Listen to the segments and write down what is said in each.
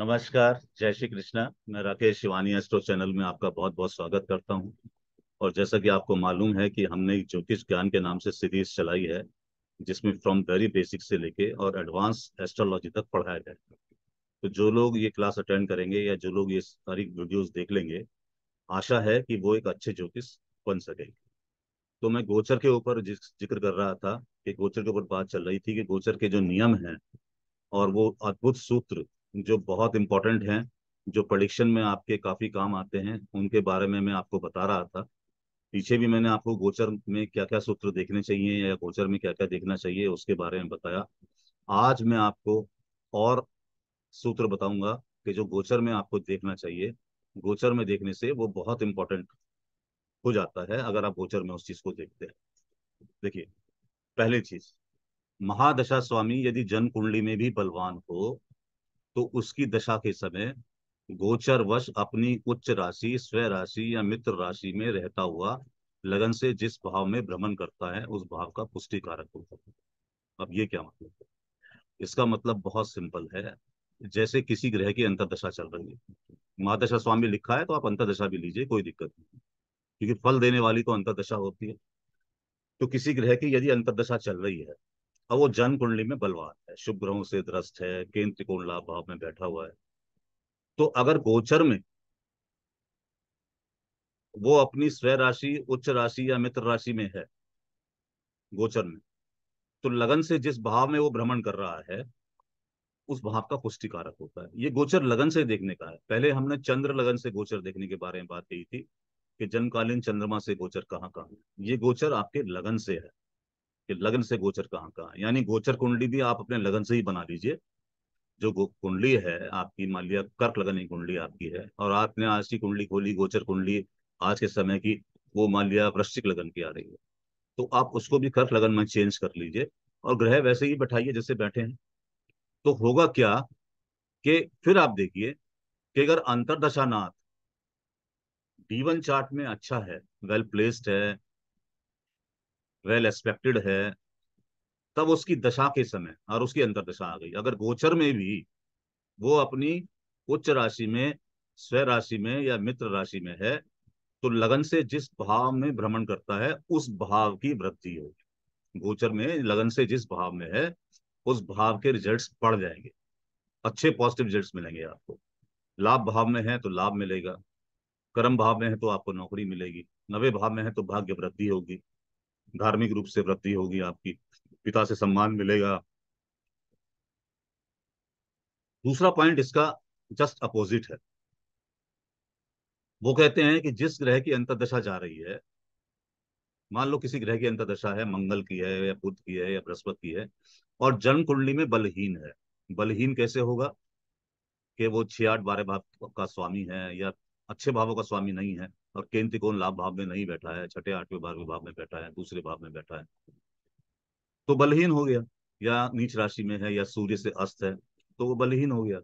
नमस्कार जय श्री कृष्णा मैं राकेश शिवानी एस्ट्रो चैनल में आपका बहुत बहुत स्वागत करता हूं और जैसा कि आपको मालूम है कि हमने ज्योतिष ज्ञान के नाम से सीरीज चलाई है जिसमें फ्रॉम वेरी बेसिक से लेके और एडवांस एस्ट्रोलॉजी तक पढ़ाया जाए तो जो लोग ये क्लास अटेंड करेंगे या जो लोग ये सारी वीडियोज देख लेंगे आशा है कि वो एक अच्छे ज्योतिष बन सकेंगे तो मैं गोचर के ऊपर जिक्र कर रहा था कि गोचर के ऊपर बात चल रही थी कि गोचर के जो नियम हैं और वो अद्भुत सूत्र जो बहुत इम्पोर्टेंट हैं जो प्रडिक्शन में आपके काफ़ी काम आते हैं उनके बारे में मैं आपको बता रहा था पीछे भी मैंने आपको गोचर में क्या क्या सूत्र देखने चाहिए या गोचर में क्या क्या देखना चाहिए उसके बारे में बताया आज मैं आपको और सूत्र बताऊंगा कि जो गोचर में आपको देखना चाहिए गोचर में देखने से वो बहुत इंपॉर्टेंट हो जाता है अगर आप गोचर में उस चीज को देखते हैं देखिए पहली चीज महादशा स्वामी यदि जन्म कुंडली में भी बलवान हो तो उसकी दशा के समय गोचर वश अपनी उच्च राशि स्व राशि या मित्र राशि में रहता हुआ लगन से जिस भाव में भ्रमण करता है उस भाव का पुष्टि कारक होता है अब ये क्या मतलब है इसका मतलब बहुत सिंपल है जैसे किसी ग्रह की अंतरदशा चल रही है महादशा स्वामी लिखा है तो आप अंतरदशा भी लीजिए कोई दिक्कत नहीं क्योंकि फल देने वाली तो अंतरदशा होती है तो किसी ग्रह की यदि अंतरदशा चल रही है अब वो जन्म कुंडली में बलवान है शुभ ग्रहों से त्रस्त है केंद्र त्रिकोण लाभ भाव में बैठा हुआ है तो अगर गोचर में वो अपनी स्व राशि उच्च राशि या मित्र राशि में है गोचर में तो लगन से जिस भाव में वो भ्रमण कर रहा है उस भाव का पुष्टिकारक होता है ये गोचर लगन से देखने का है पहले हमने चंद्र लगन से गोचर देखने के बारे में बात कही थी कि जन्मकालीन चंद्रमा से गोचर कहाँ कहाँ है ये गोचर आपके लगन से है कि लगन से गोचर कहाँ कहाँ यानी गोचर कुंडली भी आप अपने लगन से ही बना लीजिए जो कुंडली है आपकी मान लिया कर्क लगन की कुंडली आपकी है और आपने आज की कुंडली खोली गोचर कुंडली आज के समय की वो मान लिया वृश्चिक लगन की आ रही है तो आप उसको भी कर्क लगन में चेंज कर लीजिए और ग्रह वैसे ही बैठाइए जैसे बैठे हैं तो होगा क्या कि फिर आप देखिए कि अगर अंतरदशानाथ डी वन चार्ट में अच्छा है वेल प्लेस्ड है वेल एक्सपेक्टेड है तब उसकी दशा के समय और उसकी अंतर दशा आ गई अगर गोचर में भी वो अपनी उच्च राशि में स्व राशि में या मित्र राशि में है तो लगन से जिस भाव में भ्रमण करता है उस भाव की वृद्धि होगी गोचर में लगन से जिस भाव में है उस भाव के रिजल्ट्स बढ़ जाएंगे अच्छे पॉजिटिव रिजल्ट्स मिलेंगे आपको लाभ भाव में है तो लाभ मिलेगा कर्म भाव में है तो आपको नौकरी मिलेगी नवे भाव में है तो भाग्य वृद्धि होगी धार्मिक रूप से वृद्धि होगी आपकी पिता से सम्मान मिलेगा दूसरा पॉइंट इसका जस्ट अपोजिट है वो कहते हैं कि जिस ग्रह की अंतरदशा जा रही है मान लो किसी ग्रह की अंतरदशा है मंगल की है या बुद्ध की है या बृहस्पति की है और जन्म कुंडली में बलहीन है बलहीन कैसे होगा कि वो छियाठ बारह भाव का स्वामी है या अच्छे भावों का स्वामी नहीं है और केंद्र कौन लाभ भाव में नहीं बैठा है छठे आठवें बारहवें भाव में बैठा है दूसरे भाव में बैठा है तो बलहीन हो गया या नीच राशि में है या सूर्य से अस्त है तो वो बलहीन हो गया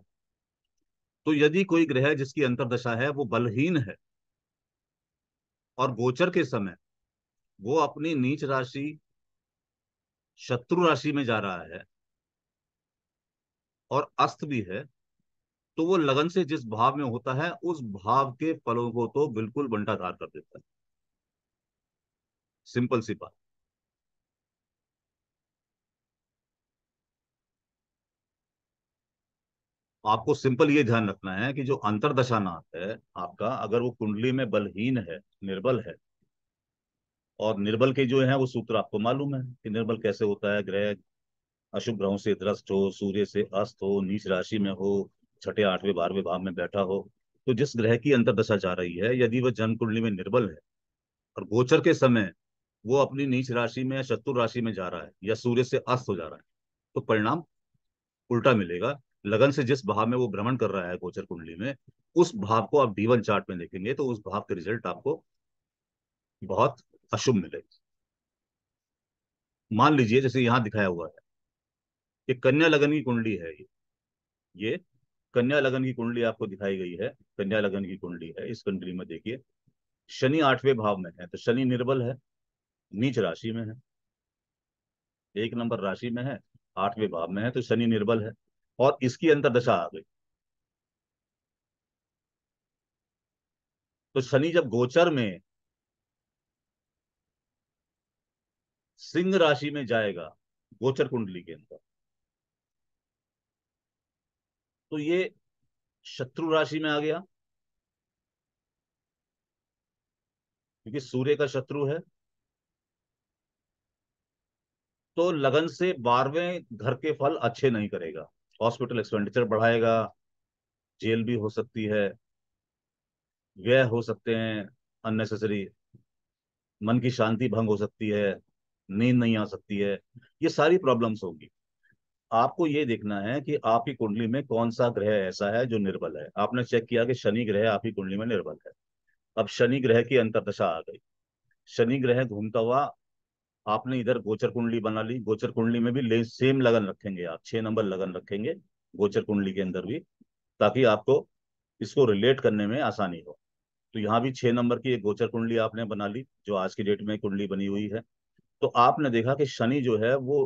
तो यदि कोई ग्रह जिसकी अंतरदशा है वो बलहीन है और गोचर के समय वो अपनी नीच राशि शत्रु राशि में जा रहा है और अस्त भी है तो वो लगन से जिस भाव में होता है उस भाव के फलों को तो बिल्कुल बंटाधार कर देता है सिंपल सी बात आपको सिंपल ये ध्यान रखना है कि जो अंतरदशानाथ है आपका अगर वो कुंडली में बलहीन है निर्बल है और निर्बल के जो है वो सूत्र आपको मालूम है कि निर्बल कैसे होता है ग्रह अशुभ ग्रहों से दृष्ट हो सूर्य से अस्त हो नीच राशि में हो छठे आठवें बारहवें भाव में बैठा हो तो जिस ग्रह की अंतरदशा जा रही है यदि वह जन्म कुंडली में निर्बल है और गोचर के समय वो अपनी नीच राशि में या शत्रु राशि में जा रहा है या सूर्य से अस्त हो जा रहा है तो परिणाम उल्टा मिलेगा लगन से जिस भाव में वो भ्रमण कर रहा है गोचर कुंडली में उस भाव को आप डीवन चार्ट में देखेंगे तो उस भाव के रिजल्ट आपको बहुत अशुभ मिलेगा मान लीजिए जैसे यहाँ दिखाया हुआ है कि कन्या लगन की कुंडली है ये ये कन्या लगन की कुंडली आपको दिखाई गई है कन्या लगन की कुंडली है इस कुंडली में देखिए शनि आठवें भाव में है तो शनि निर्बल है नीच राशि में है एक नंबर राशि में है आठवें भाव में है तो शनि निर्बल है और इसकी अंतरदशा आ गई तो शनि जब गोचर में सिंह राशि में जाएगा गोचर कुंडली के अंदर तो ये शत्रु राशि में आ गया क्योंकि सूर्य का शत्रु है तो लगन से बारहवें घर के फल अच्छे नहीं करेगा हॉस्पिटल एक्सपेंडिचर बढ़ाएगा जेल भी हो सकती है व्यय हो सकते हैं अननेसेसरी मन की शांति भंग हो सकती है नींद नहीं आ सकती है ये सारी प्रॉब्लम्स होंगी आपको ये देखना है कि आपकी कुंडली में कौन सा ग्रह ऐसा है जो निर्बल है आपने चेक किया कि शनि ग्रह आपकी कुंडली में निर्बल है अब शनि ग्रह की अंतरदशा आ गई शनि ग्रह घूमता हुआ आपने इधर गोचर कुंडली बना ली गोचर कुंडली में भी सेम लगन रखेंगे आप छह नंबर लगन रखेंगे गोचर कुंडली के अंदर भी ताकि आपको इसको रिलेट करने में आसानी हो तो यहाँ भी छह नंबर की एक गोचर कुंडली आपने बना ली जो आज की डेट में कुंडली बनी हुई है तो आपने देखा कि शनि जो है वो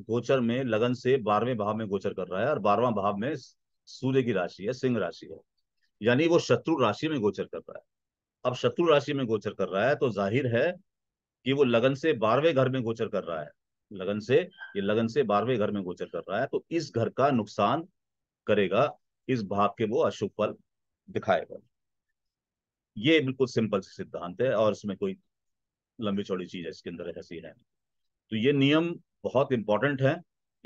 गोचर में लगन से बारहवें भाव में गोचर कर रहा है और बारहवा भाव में सूर्य की राशि है सिंह राशि है यानी वो शत्रु राशि में गोचर कर रहा है अब शत्रु राशि में गोचर कर रहा है तो जाहिर है कि वो लगन से बारहवें घर में गोचर कर रहा है लगन से ये लगन से बारहवें घर में गोचर कर रहा है तो इस घर का नुकसान करेगा इस भाव के वो अशुभ फल दिखाएगा ये बिल्कुल सिंपल सिद्धांत है और इसमें कोई लंबी चौड़ी चीज है इसके अंदर ऐसी है तो ये नियम बहुत इंपॉर्टेंट हैं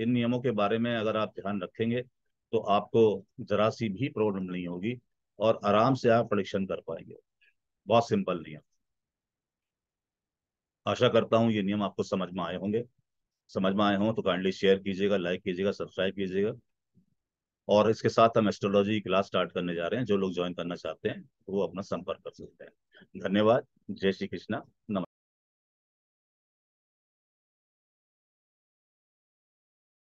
इन नियमों के बारे में अगर आप ध्यान रखेंगे तो आपको जरा सी भी प्रॉब्लम नहीं होगी और आराम से आप प्रडिक्शन कर पाएंगे बहुत सिंपल नियम आशा करता हूँ ये नियम आपको समझ में आए होंगे समझ में आए हों तो काइंडली शेयर कीजिएगा लाइक कीजिएगा सब्सक्राइब कीजिएगा और इसके साथ हम एस्ट्रोलॉजी क्लास स्टार्ट करने जा रहे हैं जो लोग ज्वाइन करना चाहते हैं वो अपना संपर्क कर सकते हैं धन्यवाद जय श्री कृष्णा नमस्कार